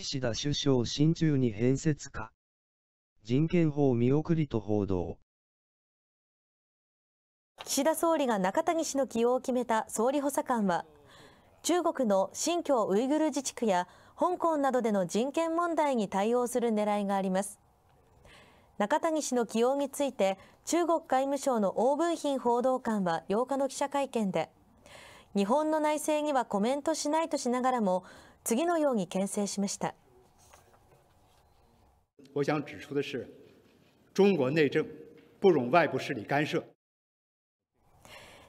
岸田首相心中に変節か。人権法見送りと報道。岸田総理が中谷氏の起用を決めた総理補佐官は、中国の新疆ウイグル自治区や香港などでの人権問題に対応する狙いがあります。中谷氏の起用について、中国外務省の欧文賓報道官は8日の記者会見で、日本の内政にはコメントしないとしながらも、次のように牽制しました。我想指出的是、中国内政不容外部势力干涉。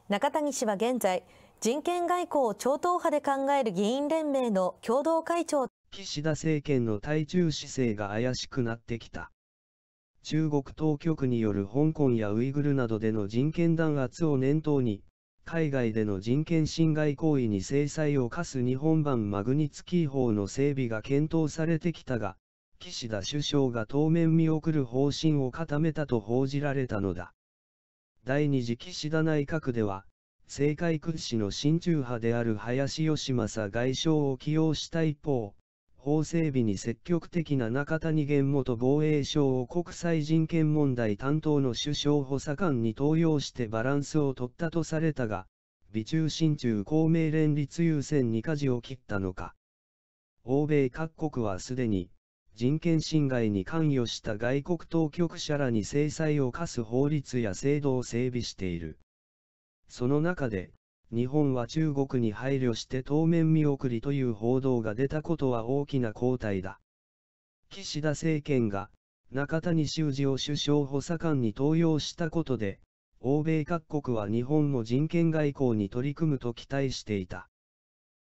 中谷氏は現在、人権外交を超党派で考える議員連盟の共同会長。岸田政権の対中姿勢が怪しくなってきた。中国当局による香港やウイグルなどでの人権弾圧を念頭に、海外での人権侵害行為に制裁を科す日本版マグニツキー法の整備が検討されてきたが、岸田首相が当面見送る方針を固めたと報じられたのだ。第二次岸田内閣では、政界屈指の親中派である林芳正外相を起用した一方、法整備に積極的な中谷源元防衛省を国際人権問題担当の首相補佐官に登用してバランスを取ったとされたが、美中新中公明連立優先に舵を切ったのか。欧米各国はすでに、人権侵害に関与した外国当局者らに制裁を科す法律や制度を整備している。その中で、日本は中国に配慮して当面見送りという報道が出たことは大きな後退だ。岸田政権が、中谷修二を首相補佐官に登用したことで、欧米各国は日本の人権外交に取り組むと期待していた。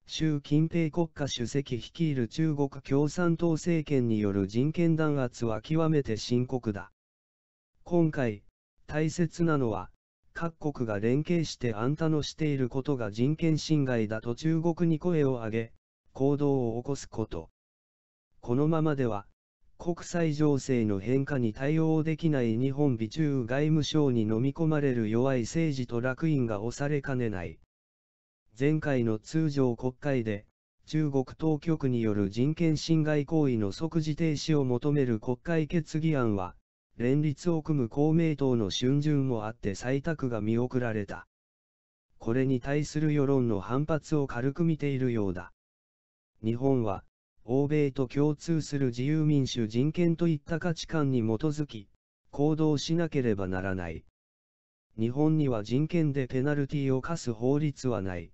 習近平国家主席率いる中国共産党政権による人権弾圧は極めて深刻だ。今回、大切なのは、各国が連携してあんたのしていることが人権侵害だと中国に声を上げ、行動を起こすこと。このままでは、国際情勢の変化に対応できない日本美中外務省に飲み込まれる弱い政治と楽印が押されかねない。前回の通常国会で、中国当局による人権侵害行為の即時停止を求める国会決議案は、連立を組む公明党の春巡もあって採択が見送られた。これに対する世論の反発を軽く見ているようだ。日本は、欧米と共通する自由民主人権といった価値観に基づき、行動しなければならない。日本には人権でペナルティを課す法律はない。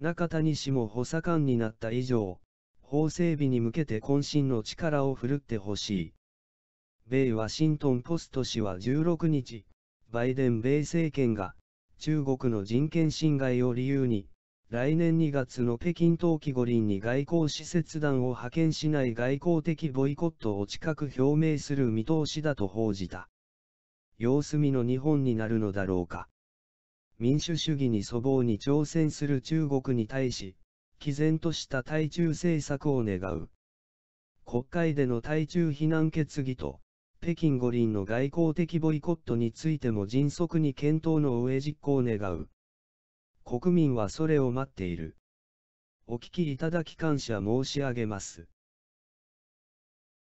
中谷氏も補佐官になった以上、法整備に向けて渾身の力を振るってほしい。米ワシントン・ポスト紙は16日、バイデン米政権が、中国の人権侵害を理由に、来年2月の北京冬季五輪に外交使節団を派遣しない外交的ボイコットを近く表明する見通しだと報じた。様子見の日本になるのだろうか。民主主義に粗暴に挑戦する中国に対し、毅然とした対中政策を願う。国会での対中非難決議と、北京五輪の外交的ボイコットについても迅速に検討の上実行を願う。国民はそれを待っている。お聞きいただき感謝申し上げます。